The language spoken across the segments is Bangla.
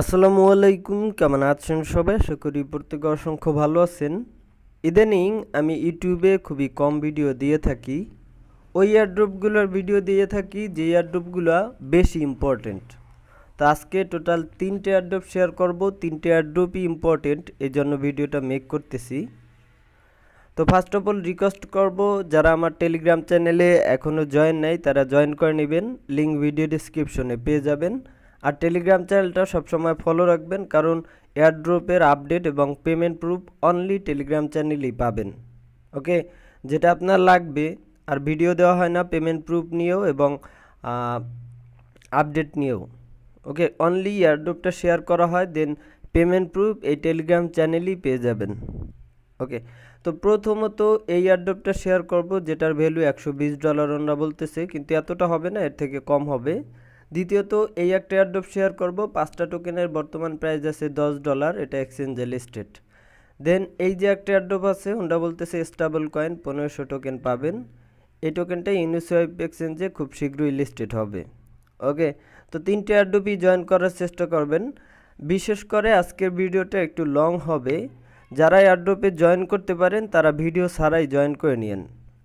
আসসালামু আলাইকুম কেমন আছেন সবাই আশা করি প্রত্যেক অসংখ্য ভালো আছেন ইদানিং আমি ইউটিউবে খুবই কম ভিডিও দিয়ে থাকি ওই এয়ারড্রপগুলোর ভিডিও দিয়ে থাকি যে এয়ারড্রপগুলো বেশি ইম্পর্টেন্ট তো আজকে টোটাল তিনটে এয়ারড্রপ শেয়ার করব তিনটে এয়ারড্রপই ইম্পর্টেন্ট এই জন্য ভিডিওটা মেক করতেছি তো ফার্স্ট অফ অল রিকোয়েস্ট করব যারা আমার টেলিগ্রাম চ্যানেলে এখনও জয়েন নাই তারা জয়েন করে নেবেন লিঙ্ক ভিডিও ডিসক্রিপশনে পেয়ে যাবেন আর টেলিগ্রাম চ্যানেলটা সবসময় ফলো রাখবেন কারণ এয়ারড্রপের আপডেট এবং পেমেন্ট প্রুফ অনলি টেলিগ্রাম চ্যানেলই পাবেন ওকে যেটা আপনার লাগবে আর ভিডিও দেওয়া হয় না পেমেন্ট প্রুফ নিয়েও এবং আপডেট নিয়েও ওকে অনলি এয়ারড্রপটা শেয়ার করা হয় দেন পেমেন্ট প্রুফ এই টেলিগ্রাম চ্যানেলই পেয়ে যাবেন ওকে তো প্রথমত এই এয়ারড্রপটা শেয়ার করব যেটার ভ্যালু একশো ডলার আমরা বলতেছে কিন্তু এতটা হবে না এর থেকে কম হবে দ্বিতীয়ত এই একটা এয়ারড্রপ শেয়ার করব পাঁচটা টোকেনের বর্তমান প্রাইস আছে দশ ডলার এটা এক্সচেঞ্জে লিস্টেড দেন এই যে একটা এয়ারড্রপ আছে ওটা বলতেছে স্টাবল কয়েন পনেরোশো টোকেন পাবেন এই টোকেনটা ইউনিসোয়েব এক্সচেঞ্জে খুব শীঘ্রই লিস্টেড হবে ওকে তো তিনটে এয়ারড্রপই জয়েন করার চেষ্টা করবেন বিশেষ করে আজকের ভিডিওটা একটু লং হবে যারা এয়ারড্রপে জয়েন করতে পারেন তারা ভিডিও ছাড়াই জয়েন করে নিন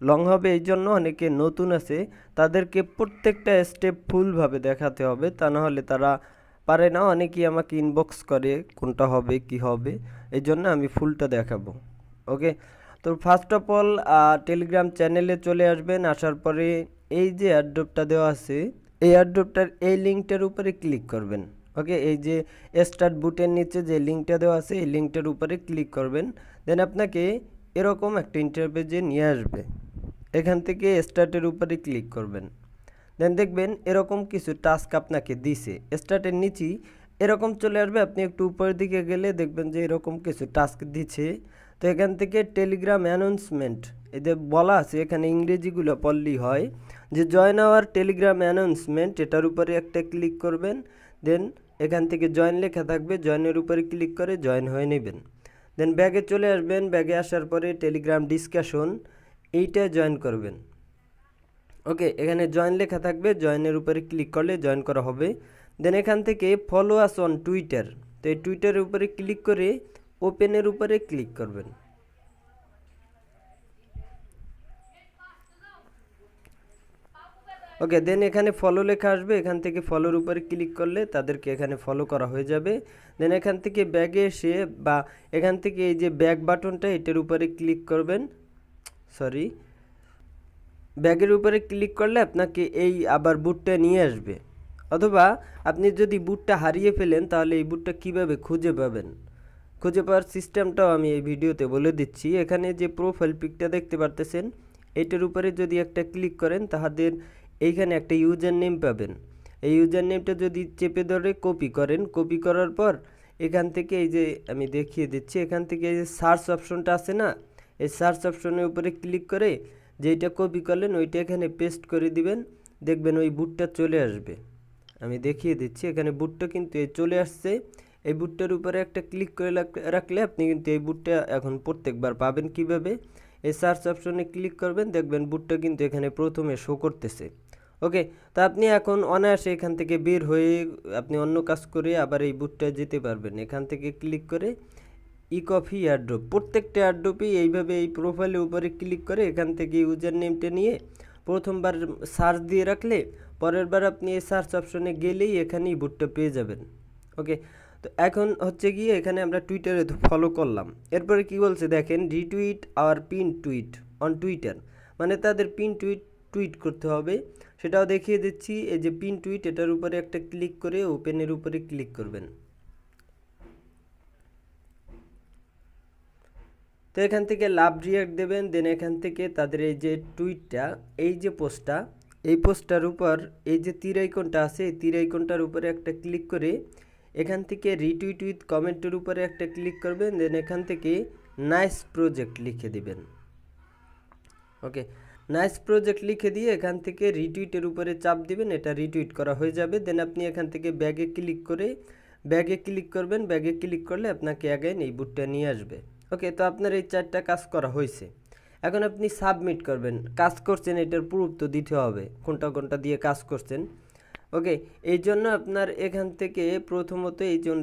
লং হবে এই জন্য অনেকে নতুন আছে তাদেরকে প্রত্যেকটা স্টেপ ফুলভাবে দেখাতে হবে তা নাহলে তারা পারে না অনেকেই আমাকে ইনবক্স করে কোনটা হবে কি হবে এই জন্য আমি ফুলটা দেখাবো ওকে তো ফার্স্ট অফ অল টেলিগ্রাম চ্যানেলে চলে আসবেন আসার পরে এই যে অ্যাডোপটা দেওয়া আছে এই অ্যাডোপটার এই লিঙ্কটার উপরে ক্লিক করবেন ওকে এই যে স্টার্ট বুটের নিচে যে লিঙ্কটা দেওয়া আছে এই লিঙ্কটার উপরে ক্লিক করবেন দেন আপনাকে এরকম একটা ইন্টারভিউ যে নিয়ে আসবে এখান থেকে স্টার্টের উপরে ক্লিক করবেন দেন দেখবেন এরকম কিছু টাস্ক আপনাকে দিছে স্টার্টের নিচেই এরকম চলে আসবে আপনি একটু উপরের দিকে গেলে দেখবেন যে এরকম কিছু টাস্ক দিছে তো এখান থেকে টেলিগ্রাম অ্যানাউন্সমেন্ট এদের বলা আছে এখানে ইংরেজিগুলো পড়লেই হয় যে জয়েন আওয়ার টেলিগ্রাম অ্যানাউন্সমেন্ট এটার উপরে একটা ক্লিক করবেন দেন এখান থেকে জয়েন লেখা থাকবে জয়েনের উপরে ক্লিক করে জয়েন হয়ে নেবেন দেন ব্যাগে চলে আসবেন ব্যাগে আসার পরে টেলিগ্রাম ডিসকাশন এইটা জয়েন করবেন ওকে এখানে জয়েন লেখা থাকবে জয়েনের উপরে ক্লিক করলে জয়েন করা হবে দেন এখান থেকে ফলো আস অন টুইটার তো এই টুইটারের উপরে ক্লিক করে ওপেনের উপরে ক্লিক করবেন ওকে দেন এখানে ফলো লেখা আসবে এখান থেকে ফলোর উপরে ক্লিক করলে তাদেরকে এখানে ফলো করা হয়ে যাবে দেন এখান থেকে ব্যাগে এসে বা এখান থেকে এই যে ব্যাগ বাটনটা এটার উপরে ক্লিক করবেন সরি ব্যাগের উপরে ক্লিক করলে আপনাকে এই আবার বুটটা নিয়ে আসবে অথবা আপনি যদি বুটটা হারিয়ে ফেলেন তাহলে এই বুটটা কিভাবে খুঁজে পাবেন খুঁজে পাওয়ার সিস্টেমটাও আমি এই ভিডিওতে বলে দিচ্ছি এখানে যে প্রোফাইল পিকটা দেখতে পারতেছেন এটার উপরে যদি একটা ক্লিক করেন তাহাদের এইখানে একটা ইউজার নেম পাবেন এই ইউজার নেমটা যদি চেপে ধরে কপি করেন কপি করার পর এখান থেকে এই যে আমি দেখিয়ে দিচ্ছি এখান থেকে এই যে সার্চ অপশনটা আছে না এই সার্চ অপশনের উপরে ক্লিক করে যেইটা কপি করলেন ওইটা এখানে পেস্ট করে দিবেন দেখবেন ওই বুটটা চলে আসবে আমি দেখিয়ে দিচ্ছি এখানে বুটটা কিন্তু এই চলে আসছে এই বুটটার উপরে একটা ক্লিক করে রাখলে আপনি কিন্তু এই বুটটা এখন প্রত্যেকবার পাবেন কিভাবে এই সার্চ অপশনে ক্লিক করবেন দেখবেন বুটটা কিন্তু এখানে প্রথমে শো করতেছে ওকে তো আপনি এখন অনায়াসে এখান থেকে বের হয়ে আপনি অন্য কাজ করে আবার এই বুটটা যেতে পারবেন এখান থেকে ক্লিক করে ই কফি এয়ারড্রপ প্রত্যেকটা এয়ারড্রপই এইভাবে এই প্রোফাইলের উপরে ক্লিক করে এখান থেকে ইউজার নেমটা নিয়ে প্রথমবার সার্চ দিয়ে রাখলে পরের বার আপনি এই সার্চ অপশনে গেলেই এখানেই বুটটা পেয়ে যাবেন ওকে তো এখন হচ্ছে গিয়ে এখানে আমরা টুইটারে ফলো করলাম এরপরে কি বলছে দেখেন রিটুইট আর পিন টুইট অন টুইটার মানে তাদের পিন টুইট টুইট করতে হবে সেটাও দেখিয়ে দিচ্ছি এই যে পিন টুইট এটার উপরে একটা ক্লিক করে ওপেনের উপরে ক্লিক করবেন তো এখান থেকে লাভ রিয়াক্ট দেবেন দেন এখান থেকে তাদের এই যে টুইটটা এই যে পোস্টটা এই পোস্টটার উপর এই যে তীর আইকনটা আছে এই তীর আইকনটার উপরে একটা ক্লিক করে এখান থেকে রিটুইট উইথ কমেন্টের উপরে একটা ক্লিক করবেন দেন এখান থেকে নাইস প্রজেক্ট লিখে দিবেন ওকে নাইস প্রজেক্ট লিখে দিয়ে এখান থেকে রিটুইটের উপরে চাপ দিবেন এটা রিটুইট করা হয়ে যাবে দেন আপনি এখান থেকে ব্যাগে ক্লিক করে ব্যাগে ক্লিক করবেন ব্যাগে ক্লিক করলে আপনাকে অ্যাগেন এই বুটটা নিয়ে আসবে ওকে তো আপনার এই চারটা কাজ করা হয়েছে এখন আপনি সাবমিট করবেন কাজ করছেন এটার প্রুফ তো দিতে হবে কোনটা কোনটা দিয়ে কাজ করছেন ওকে এই জন্য আপনার এখান থেকে প্রথমত এই জন্য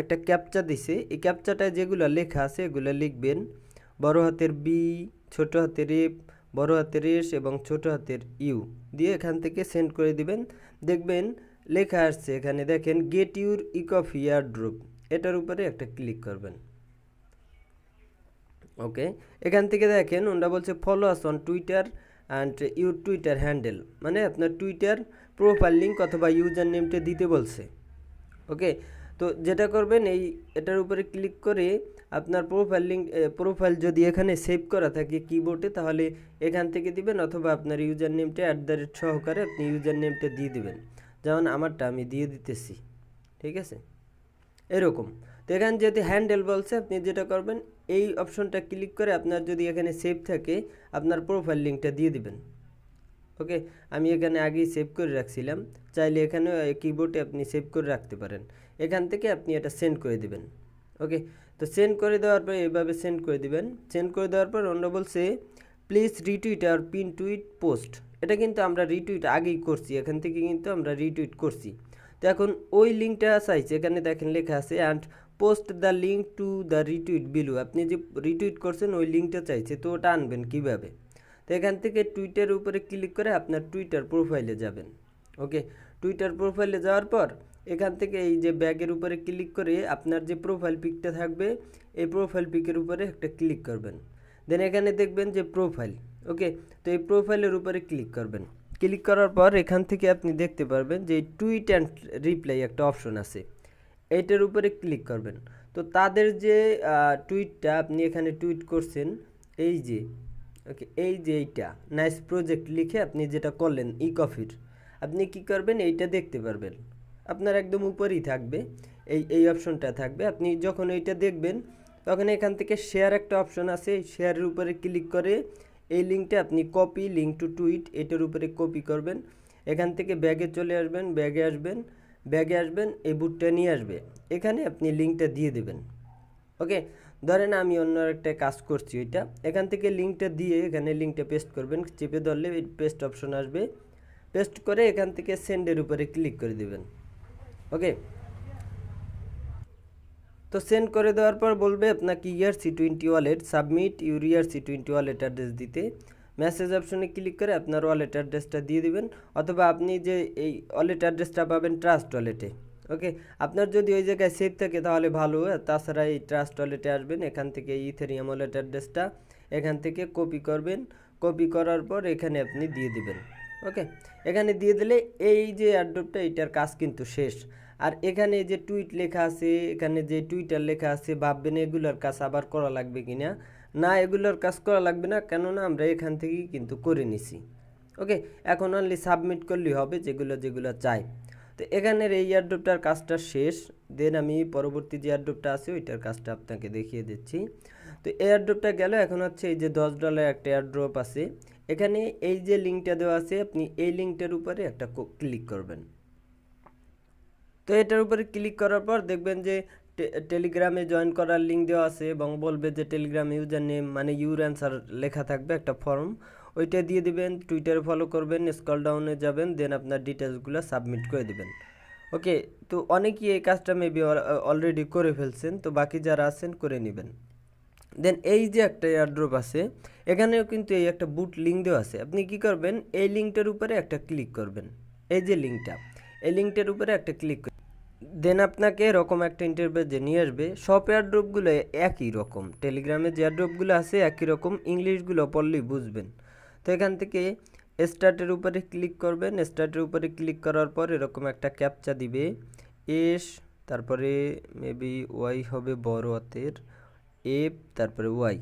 একটা ক্যাপচা দিছে এই ক্যাপচাটায় যেগুলো লেখা আছে এগুলো লিখবেন বড় হাতের বি ছোট হাতের এফ বড় হাতের এস এবং ছোট হাতের ইউ দিয়ে এখান থেকে সেন্ড করে দিবেন দেখবেন লেখা আসছে এখানে দেখেন গেট ইউর ইক অফ ইয়ার ড্রুপ এটার উপরে একটা ক্লিক করবেন ওকে এখান থেকে দেখেন ওনরা বলছে follow us on Twitter and your Twitter handle মানে আপনার টুইটার প্রোফাইল লিঙ্ক অথবা ইউজার নেমটা দিতে বলছে ওকে তো যেটা করবেন এই এটার উপরে ক্লিক করে আপনার প্রোফাইল লিঙ্ক প্রোফাইল যদি এখানে সেভ করা থাকে কিবোর্ডে তাহলে এখান থেকে দিবেন অথবা আপনার ইউজার নেমটা অ্যাট দ্য রেট সহকারে আপনি ইউজার নেমটা দিয়ে দেবেন যেমন আমারটা আমি দিয়ে দিতেছি ঠিক আছে এরকম তো এখানে যদি হ্যান্ডেল বলছে আপনি যেটা করবেন এই অপশনটা ক্লিক করে আপনার যদি এখানে সেভ থাকে আপনার প্রোফাইল লিঙ্কটা দিয়ে দিবেন ওকে আমি এখানে আগেই সেভ করে রাখছিলাম চাইলে এখানে কিবোর্ডে আপনি সেভ করে রাখতে পারেন এখান থেকে আপনি এটা সেন্ড করে দিবেন ওকে তো সেন্ড করে দেওয়ার পর এইভাবে সেন্ড করে দিবেন সেন্ড করে দেওয়ার পর অন্য বলছে প্লিজ রিটুইট আর পিন টুইট পোস্ট এটা কিন্তু আমরা রিটুইট আগেই করছি এখান থেকে কিন্তু আমরা রিটুইট করছি তো এখন ওই লিঙ্কটা চাইছি এখানে দেখেন লেখা আছে and post the link to the retweet below আপনি যে রিটুইট করছেন ওই লিঙ্কটা চাইছে তো ওটা আনবেন কীভাবে তো এখান থেকে টুইটার উপরে ক্লিক করে আপনার টুইটার প্রোফাইলে যাবেন ওকে টুইটার প্রোফাইলে যাওয়ার পর এখান থেকে এই যে ব্যাগের উপরে ক্লিক করে আপনার যে প্রোফাইল পিকটা থাকবে এই প্রোফাইল পিকের উপরে একটা ক্লিক করবেন দেন এখানে দেখবেন যে প্রোফাইল ওকে তো এই প্রোফাইলের উপরে ক্লিক করবেন ক্লিক করার পর এখান থেকে আপনি দেখতে পারবেন যে টুইট অ্যান্ড রিপ্লাই একটা অপশন আছে এইটার উপরে ক্লিক করবেন তো তাদের যে টুইটটা আপনি এখানে টুইট করছেন এই যে ওকে এই যে এইটা নাইস প্রজেক্ট লিখে আপনি যেটা করলেন ই কফির আপনি কি করবেন এইটা দেখতে পারবেন আপনার একদম উপরেই থাকবে এই এই অপশনটা থাকবে আপনি যখন এইটা দেখবেন তখন এখান থেকে শেয়ার একটা অপশন আছে শেয়ারের উপরে ক্লিক করে এই লিঙ্কটা আপনি কপি লিঙ্ক টু টুইট এটার উপরে কপি করবেন এখান থেকে ব্যাগে চলে আসবেন ব্যাগে আসবেন ব্যাগে আসবেন এই বুটটা নিয়ে আসবে এখানে আপনি লিঙ্কটা দিয়ে দেবেন ওকে ধরেন আমি অন্য একটা কাজ করছি ওইটা এখান থেকে লিঙ্কটা দিয়ে এখানে লিঙ্কটা পেস্ট করবেন চেপে ধরলে পেস্ট অপশন আসবে পেস্ট করে এখান থেকে সেন্ডের উপরে ক্লিক করে দেবেন ওকে তো সেন্ড করে দেওয়ার পর বলবে আপনাকে ERC twenty wallet submit your ERC twenty wallet address দিতে মেসেজ অপশনে ক্লিক করে আপনার ওয়ালেট অ্যাড্রেসটা দিয়ে দিবেন অথবা আপনি যে এই ওয়ালেট অ্যাড্রেসটা পাবেন ট্রাস্ট ওয়ালেটে ওকে আপনার যদি ওই জায়গায় সেফ থাকে তাহলে ভালো তাছাড়া এই ট্রাস্ট ওয়ালেটে আসবেন এখান থেকে ইথেরিয়াম ওয়ালেট অ্যাড্রেসটা এখান থেকে কপি করবেন কপি করার পর এখানে আপনি দিয়ে দিবেন ওকে এখানে দিয়ে দিলে এই যে অ্যাড্রপটা এটার কাজ কিন্তু শেষ আর এখানে যে টুইট লেখা আছে এখানে যে টুইটার লেখা আছে ভাববেন এগুলোর কাজ আবার করা লাগবে কিনা না এগুলোর কাজ করা লাগবে না কেননা আমরা এখান থেকেই কিন্তু করে নিছি ওকে এখন অনলি সাবমিট করলেই হবে যেগুলো যেগুলো চাই তো এখানের এই এয়ারড্রপটার কাজটা শেষ দেন আমি পরবর্তী যে এয়ারড্রপটা আছে ওইটার কাজটা আপনাকে দেখিয়ে দিচ্ছি তো এয়ারড্রপটা গেল এখন হচ্ছে এই যে দশ ডলার একটা এয়ারড্রপ আছে এখানে এই যে লিঙ্কটা দেওয়া আছে আপনি এই লিঙ্কটার উপরে একটা ক্লিক করবেন তো এটার উপরে ক্লিক করার পর দেখবেন যে টেলিগ্রামে জয়েন করার লিঙ্ক দেওয়া আছে এবং বলবে যে টেলিগ্রাম ইউজার নেম মানে ইউর অ্যান্সার লেখা থাকবে একটা ফর্ম ওইটা দিয়ে দিবেন টুইটারে ফলো করবেন স্কল ডাউনে যাবেন দেন আপনার ডিটেলসগুলো সাবমিট করে দেবেন ওকে তো অনেকেই এই কাজটা মেবি অলরেডি করে ফেলছেন তো বাকি যারা আছেন করে নেবেন দেন এই যে একটা এয়ারড্রপ আছে এখানেও কিন্তু এই একটা বুট লিঙ্ক দেওয়া আছে আপনি কি করবেন এই লিঙ্কটার উপরে একটা ক্লিক করবেন এই যে লিঙ্কটা এই লিঙ্কটার উপরে একটা ক্লিক দেন আপনাকে এরকম একটা ইন্টারভিউ নিয়ে আসবে সব এয়ারড্রপগুলো একই রকম টেলিগ্রামে যে এয়ারড্রপগুলো আছে একই রকম ইংলিশগুলো পড়লেই বুঝবেন তো এখান থেকে স্টার্টের উপরে ক্লিক করবেন স্টার্টের উপরে ক্লিক করার পর এরকম একটা ক্যাপচা দিবে এস তারপরে মেবি ওয়াই হবে বড় হাতের এফ তারপরে ওয়াই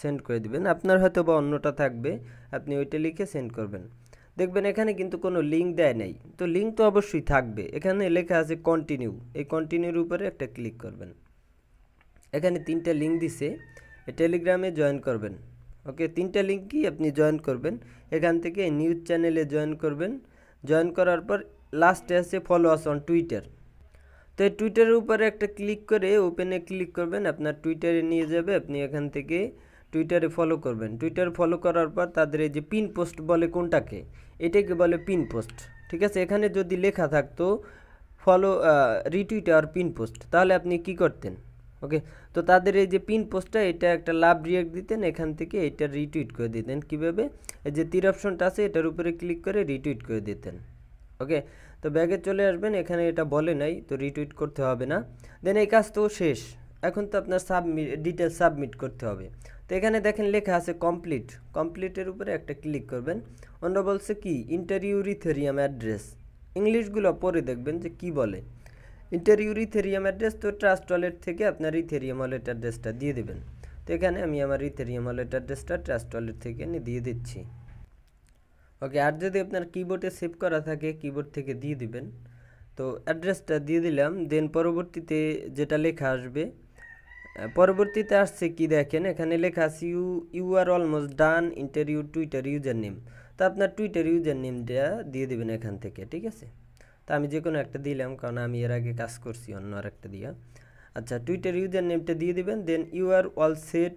সেন্ড করে দিবেন আপনার হয়তো বা অন্যটা থাকবে আপনি ওইটা লিখে সেন্ড করবেন দেখবেন এখানে কিন্তু কোনো লিঙ্ক দেয় নাই তো লিঙ্ক তো অবশ্যই থাকবে এখানে লেখা আছে কন্টিনিউ এই কন্টিনিউর উপরে একটা ক্লিক করবেন এখানে তিনটা লিঙ্ক দিছে টেলিগ্রামে জয়েন করবেন ওকে তিনটা লিঙ্কই আপনি জয়েন করবেন এখান থেকে নিউজ চ্যানেলে জয়েন করবেন জয়েন করার পর লাস্টে আছে ফলো আস অন টুইটার তো এই টুইটারের উপরে একটা ক্লিক করে ওপেনে ক্লিক করবেন আপনার টুইটারে নিয়ে যাবে আপনি এখান থেকে টুইটারে ফলো করবেন টুইটার ফলো করার পর তাদের এই যে পিন পোস্ট বলে কোনটাকে এটাকে বলে পিন পোস্ট ঠিক আছে এখানে যদি লেখা থাকতো ফলো রিটুইট আর পিন পোস্ট তাহলে আপনি কি করতেন ওকে তো তাদের এই যে পিন পোস্টটা এটা একটা লাভ রিয়েক্ট দিতেন এখান থেকে এটা রিটুইট করে দিতেন কীভাবে এই যে তীর অপশনটা আছে এটার উপরে ক্লিক করে রিটুইট করে দিতেন ওকে তো ব্যাগে চলে আসবেন এখানে এটা বলে নাই তো রিটুইট করতে হবে না দেন এই কাজ তো শেষ এখন তো আপনার সাবমিট ডিটেল সাবমিট করতে হবে তো এখানে দেখেন লেখা আছে কমপ্লিট কমপ্লিটের উপরে একটা ক্লিক করবেন অন্য বলছে কি ইন্টারিউরিথেরিয়াম অ্যাড্রেস ইংলিশগুলো পরে দেখবেন যে কি বলে ইন্টারিউরিথেরিয়াম অ্যাড্রেস তো ট্রাস্ট ওয়ালেট থেকে আপনার ইথেরিয়াম ওয়ালেট অ্যাড্রেসটা দিয়ে দেবেন তো এখানে আমি আমার ইথেরিয়াম ওয়ালেট অ্যাড্রেসটা ট্রাস্ট ওয়ালেট থেকে দিয়ে দিচ্ছি ওকে আর যদি আপনার কিবোর্ডে সেভ করা থাকে কিবোর্ড থেকে দিয়ে দিবেন তো অ্যাড্রেসটা দিয়ে দিলাম দেন পরবর্তীতে যেটা লেখা আসবে পরবর্তীতে আসছে কি দেখেন এখানে লেখা আছে you you are almost done enter your Twitter user name তা আপনার টুইটার ইউজার নেমটা দিয়ে দেবেন এখান থেকে ঠিক আছে তো আমি যে কোনো একটা দিলাম কারণ আমি এর আগে কাজ করছি অন্য আর একটা দিয়া আচ্ছা টুইটার ইউজার নেমটা দিয়ে দেবেন then you are all set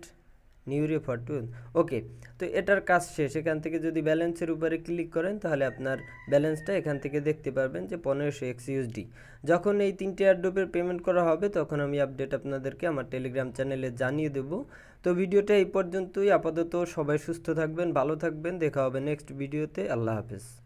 নিউরি ফরটুন ওকে তো এটার কাজ শেষ এখান থেকে যদি ব্যালেন্সের উপরে ক্লিক করেন তাহলে আপনার ব্যালেন্সটা এখান থেকে দেখতে পারবেন যে পনেরোশো এক্স ইউএসডি যখন এই তিনটি অ্যাডোপের পেমেন্ট করা হবে তখন আমি আপডেট আপনাদেরকে আমার টেলিগ্রাম চ্যানেলে জানিয়ে দেব তো ভিডিওটা এই পর্যন্তই আপাতত সবাই সুস্থ থাকবেন ভালো থাকবেন দেখা হবে নেক্সট ভিডিওতে আল্লাহ হাফেজ